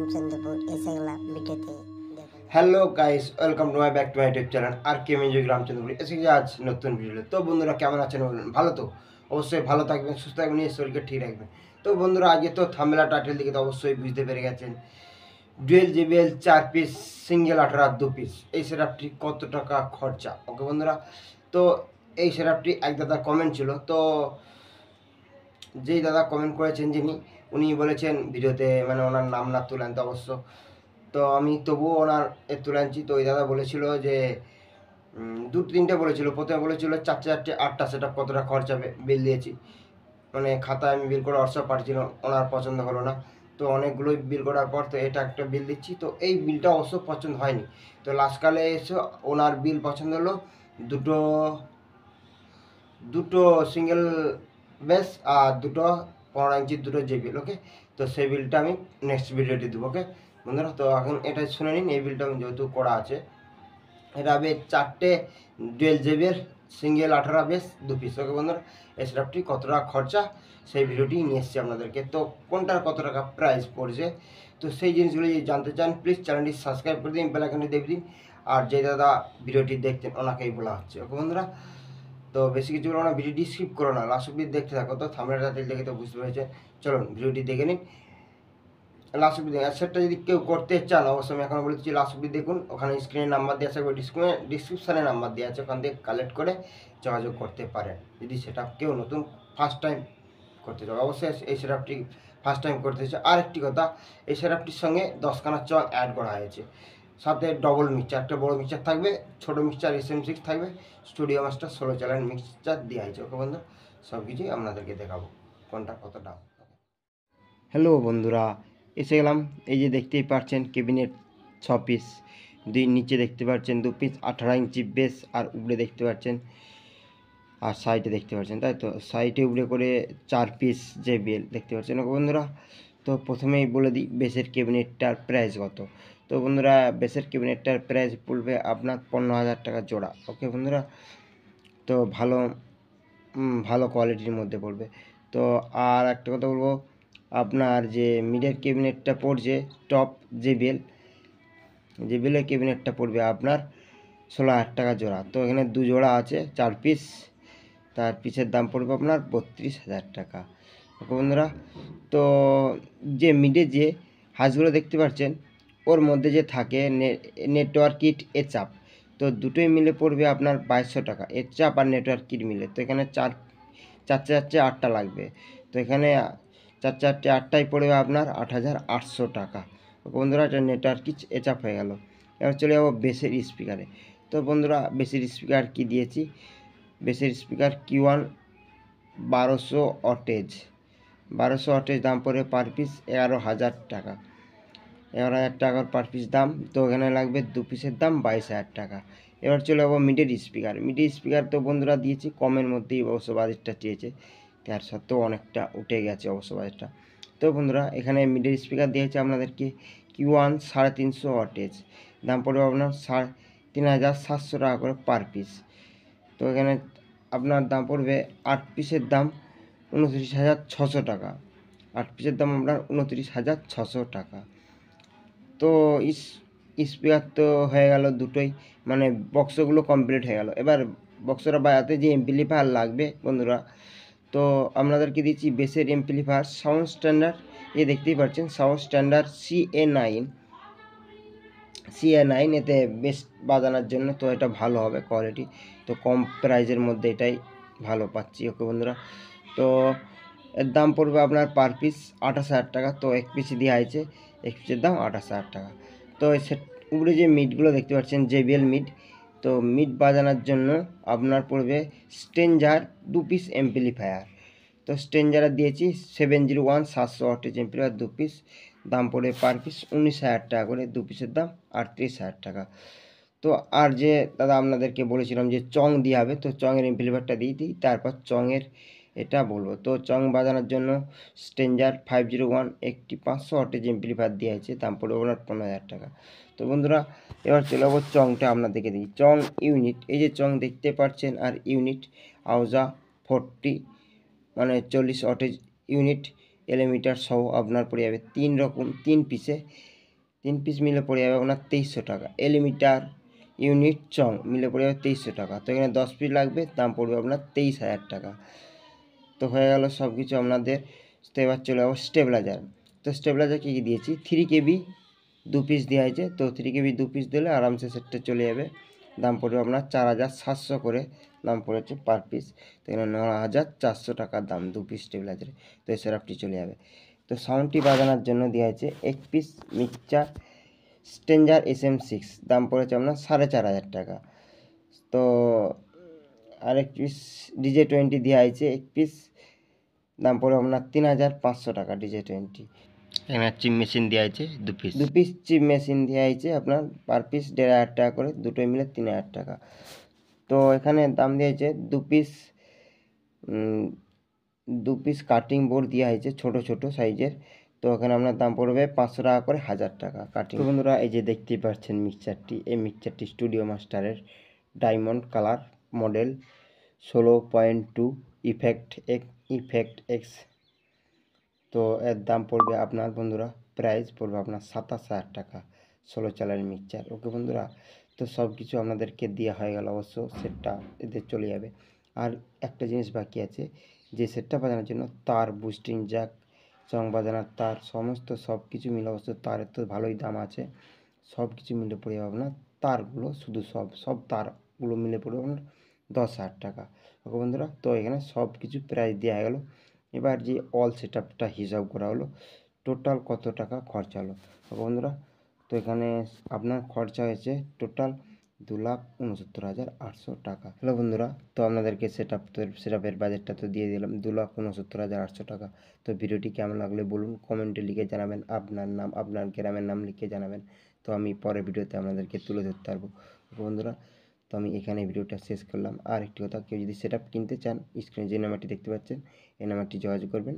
Ramchandrapur hello guys welcome to my back to my YouTube channel R K music Ramchandrapur এসে আজ নতুন video তো বন্ধুরা কেমন আছেন বলুন ভালো তো অবশ্যই ভালো থাকবেন সুস্থ থাকবেন নিজের শরীরকে ঠিক রাখবেন তো বন্ধুরা আজকে তো থামেলা টাইটেল দেখে তো অবশ্যই বুঝতে পেরে গেছেন ডুয়েল জিবিএল চার পিস সিঙ্গেল আঠারো দু পিস এই সেটআপটি কত টাকা খরচা ওকে বন্ধুরা তো এই সেটআপটি এক দাদা কমেন্ট ছিল তো যেই দাদা কমেন্ট করেছেন যিনি উনি বলেছেন ভিডিওতে মানে ওনার নাম না তুলেন তো অবশ্য তো আমি তবুও ওনার এ তুলাঞ্চি তো ওই দাদা বলেছিল যে দু তিনটে বলেছিল প্রথমে বলেছিল চারটে চারটে আটটা সেটা কতটা খরচা বিল দিয়েছি মানে খাতায় আমি বিল করে হোয়াটসঅ্যাপ পাঠিয়েছিলাম ওনার পছন্দ হলো না তো অনেকগুলোই বিল করার পর তো এটা একটা বিল দিচ্ছি তো এই বিলটা অবশ্য পছন্দ হয়নি তো লাস্টকালে এসে ওনার বিল পছন্দ হলো দুটো দুটো সিঙ্গেল বেস আর দুটো পনেরো ইঞ্চি দুটো যে বিল ওকে তো সেই বিলটা আমি নেক্সট ভিডিওটি দেবো ওকে বন্ধুরা তো এখন এটা শুনে নিন এই বিলটা আমি যেহেতু করা আছে এটা হবে চারটে ডুয়েল জেবের সিঙ্গেল আঠারো বেশ দু পিস ওকে বন্ধুরা এই কত টাকা খরচা সেই ভিডিওটি নিয়ে এসছি আপনাদেরকে তো কোনটার কত টাকা প্রাইস পড়ছে তো সেই জিনিসগুলো যদি জানতে চান প্লিজ চ্যানেলটি সাবস্ক্রাইব করে দিন বেলাকানটি দেখে দিন আর যে দাদা ভিডিওটি দেখতেন ওনাকেই বলা হচ্ছে ওকে বন্ধুরা তো বেশি কিছু বলবো না ভিডিওটি স্কিপ করো না লাস্ট অব্দি দেখতে থাকো তো থামড়াটা তেল দেখে তো বুঝতে পেরেছে চলুন ভিডিওটি দেখে নিন লাস্ট অব্দি অ্যাসেটটা যদি কেউ করতে চান অবশ্যই আমি এখন বলে লাস্ট অব্দি দেখুন ওখানে স্ক্রিনে নাম্বার দেওয়া আছে ডিসক্রিপে ডিসক্রিপশানে নাম্বার দেওয়া আছে ওখান থেকে কালেক্ট করে যোগাযোগ করতে পারেন যদি সেটা কেউ নতুন ফার্স্ট টাইম করতে চাও অবশ্যই এই সেটআপটি ফার্স্ট টাইম করতে চাও আরেকটি কথা এই সেটআপটির সঙ্গে দশখানা চক অ্যাড করা হয়েছে সাথে ডবল মিক্সচার একটা বড় মিক্সচার থাকবে ছোটো মিক্সচার এস এম সিক্স থাকবে স্টুডিও মাস্টার ষোলো চ্যানেল মিক্সচার দেওয়া হয়েছে ওকে বন্ধু সব কিছুই আপনাদেরকে দেখাবো কোনটা কত দাম হ্যালো বন্ধুরা এসে গেলাম এই যে দেখতেই পাচ্ছেন কেবিনেট ছ পিস দুই নিচে দেখতে পাচ্ছেন দু পিস আঠারো ইঞ্চি বেস আর উপরে দেখতে পাচ্ছেন আর সাইডে দেখতে পাচ্ছেন তাই তো সাইডে উপরে করে চার পিস যে বেল দেখতে পাচ্ছেন ওকে বন্ধুরা তো প্রথমেই বলে দিই বেসের ক্যাবিনেটটার প্রাইস কত তো বন্ধুরা বেসের ক্যাবিনেটটার প্রাইস পড়বে আপনার পনেরো হাজার টাকা জোড়া ওকে বন্ধুরা তো ভালো ভালো কোয়ালিটির মধ্যে পড়বে তো আর একটা কথা বলবো আপনার যে মিডের ক্যাবিনেটটা পড়ছে টপ জেবিএল জেবিএলের ক্যাবিনেটটা পড়বে আপনার ষোলো হাজার টাকা জোড়া তো এখানে দু জোড়া আছে চার পিস তার পিসের দাম পড়বে আপনার বত্রিশ হাজার টাকা বন্ধুরা তো যে মিডে যে হাঁসগুলো দেখতে পাচ্ছেন ওর মধ্যে যে থাকে নেটওয়ার্ক কিট এ চাপ তো দুটোই মিলে পড়বে আপনার বাইশশো টাকা এর চাপ আর নেটওয়ার্ক কিট মিলে তো এখানে চার চার চারটে আটটা লাগবে তো এখানে চার চারটে আটটাই পড়বে আপনার আট হাজার আটশো টাকা বন্ধুরা এটা নেটওয়ার্ক কিট এ চাপ হয়ে গেল এবার চলে যাবো বেসের স্পিকারে তো বন্ধুরা বেসের স্পিকার কি দিয়েছি বেসের স্পিকার কিউ ওয়ান বারোশো অটেজ বারোশো আটের দাম পড়বে পার পিস এগারো হাজার টাকা এগারো হাজার টাকার পার পিস দাম তো এখানে লাগবে দু পিসের দাম বাইশ হাজার টাকা এবার চলে যাবো মিডের স্পিকার মিডের স্পিকার তো বন্ধুরা দিয়েছি কমের মধ্যেই অবশ্য বাজেটটা চেয়েছে তার সত্ত্বেও অনেকটা উঠে গেছে অবশ্য বাজেটটা তো বন্ধুরা এখানে মিডের স্পিকার দিয়েছে আপনাদেরকে কি ওয়ান সাড়ে তিনশো অটেজ দাম পড়বে আপনার সাড়ে তিন হাজার সাতশো টাকা করে পার পিস তো এখানে আপনার দাম পড়বে আট পিসের দাম উনত্রিশ হাজার ছশো টাকা আট পিসের দাম আপনার উনত্রিশ হাজার ছশো টাকা তো ইস স্পিকার তো হয়ে গেল দুটোই মানে বক্সগুলো কমপ্লিট হয়ে গেল এবার বক্সরা বাজাতে যে এমপ্লিফায়ার লাগবে বন্ধুরা তো আপনাদেরকে দিচ্ছি বেসের এমপ্লিফায়ার সাউন্ড স্ট্যান্ডার্ড এ দেখতেই পাচ্ছেন sound standard C A nine C A nine এতে বেস্ট বাজানোর জন্য তো এটা ভালো হবে কোয়ালিটি তো কম প্রাইজের মধ্যে এটাই ভালো পাচ্ছি ওকে বন্ধুরা তো এর দাম পড়বে আপনার পার পিস আঠাশ হাজার টাকা তো এক পিস দেওয়া হয়েছে এক পিসের দাম আঠাশ হাজার টাকা তো সেট উপরে যে মিটগুলো দেখতে পাচ্ছেন জে বিএল মিট তো মিট বাজানোর জন্য আপনার পড়বে স্টেঞ্জার দু পিস এমপ্লিফায়ার তো স্টেঞ্জারে দিয়েছি সেভেন জিরো ওয়ান সাতশো আটটিজ এমপ্লিফায়ার দু পিস দাম পড়বে পার পিস উনিশ হাজার টাকা করে দু পিসের দাম আটত্রিশ হাজার টাকা তো আর যে দাদা আপনাদেরকে বলেছিলাম যে চং দিয়ে হবে তো চংয়ের এমপ্লিফায়ারটা দিয়ে দিই তারপর চংয়ের এটা বলবো তো চং বাজানোর জন্য স্টেঞ্জার ফাইভ জিরো ওয়ান একটি পাঁচশো অটেজ এমপ্লিফায়ার দিয়েছে দাম পড়বে ওনার পনেরো হাজার টাকা তো বন্ধুরা এবার চলে যাবো চংটা আপনাদেরকে দিই চং ইউনিট এই যে চং দেখতে পাচ্ছেন আর ইউনিট আউজা ফোরটি মানে চল্লিশ অটেজ ইউনিট এলিমিটার সহ আপনার পড়ে যাবে তিন রকম তিন পিসে তিন পিস মিলে পড়ে যাবে আপনার তেইশশো টাকা এলিমিটার ইউনিট চং মিলে পড়ে যাবে তেইশশো টাকা তো এখানে দশ পিস লাগবে দাম পড়বে আপনার তেইশ হাজার টাকা তো হয়ে গেল সব কিছু আপনাদের তো এবার চলে যাবো স্টেবিলাইজার তো স্টেবিলাইজার কী কী দিয়েছি থ্রি কেবি দু পিস দেওয়া হয়েছে তো থ্রি কেবি দু পিস দিলে আরামসে সেটটা চলে যাবে দাম পড়বে আপনার চার হাজার সাতশো করে দাম পড়েছে পার পিস তো এখানে ন হাজার চারশো টাকার দাম দু পিস স্টেবিলাইজারে তো এই সেরাপটি চলে যাবে তো সাউন্ডটি বাজানোর জন্য দেওয়া হয়েছে এক পিস মিক্সচার স্টেঞ্জার এস এম সিক্স দাম পড়েছে আপনার সাড়ে চার হাজার টাকা তো আরেক পিস ডিজে টোয়েন্টি দেওয়া হয়েছে এক পিস দাম পড়বে আপনার তিন হাজার পাঁচশো টাকা ডিজে টোয়েন্টি এখানে চিপ মেশিন দেওয়া হয়েছে দু পিস দু পিস চিপ মেশিন দেওয়া হয়েছে আপনার পার পিস দেড় হাজার টাকা করে দুটোই মিলে তিন হাজার টাকা তো এখানে দাম দেওয়া হয়েছে দু পিস দু পিস কাটিং বোর্ড দেওয়া হয়েছে ছোট ছোট সাইজের তো এখানে আপনার দাম পড়বে পাঁচশো টাকা করে হাজার টাকা কাটিং বন্ধুরা এই যে দেখতেই পাচ্ছেন মিক্সারটি এই মিক্সারটি স্টুডিও মাস্টারের ডায়মন্ড কালার মডেল ষোলো পয়েন্ট টু ইফেক্ট এক ইফেক্ট এক্স তো এর দাম পড়বে আপনার বন্ধুরা প্রাইস পড়বে আপনার সাতাশ হাজার টাকা ষোলো চালানি মিক্সচার ওকে বন্ধুরা তো সব কিছু আপনাদেরকে দেওয়া হয়ে গেল অবশ্য সেটটা এদের চলে যাবে আর একটা জিনিস বাকি আছে যে সেটটা বাজানোর জন্য তার বুস্টিং জ্যাক চং বাজানোর তার সমস্ত সব কিছু মিলে অবশ্য তারের তো ভালোই দাম আছে সব কিছু মিলে পড়ে যাবে আপনার তারগুলো শুধু সব সব তারগুলো মিলে পড়বে আপনার দশ হাজার টাকা ওকে বন্ধুরা তো এখানে সব কিছু প্রাইস দেওয়া গেলো এবার যে অল সেট আপটা হিসাব করা হলো টোটাল কত টাকা খরচা হলো ওকে বন্ধুরা তো এখানে আপনার খরচা হয়েছে টোটাল দু লাখ উনসত্তর হাজার আটশো টাকা হ্যালো বন্ধুরা তো আপনাদেরকে সেট আপ সেট আপের বাজেটটা তো দিয়ে দিলাম দু লাখ উনসত্তর হাজার আটশো টাকা তো ভিডিওটি কেমন লাগলে বলুন কমেন্টে লিখে জানাবেন আপনার নাম আপনার গ্রামের নাম লিখে জানাবেন তো আমি পরের ভিডিওতে আপনাদেরকে তুলে ধরতে পারবো বন্ধুরা তো আমি এখানে ভিডিওটা শেষ করলাম আর একটি কথা কেউ যদি সেট কিনতে চান স্ক্রিনে যে নাম্বারটি দেখতে পাচ্ছেন এই নাম্বারটি যোগাযোগ করবেন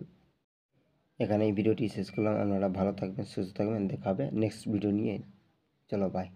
এখানে এই ভিডিওটি শেষ করলাম আপনারা ভালো থাকবেন সুস্থ থাকবেন দেখাবে নেক্সট ভিডিও নিয়ে চলো বাই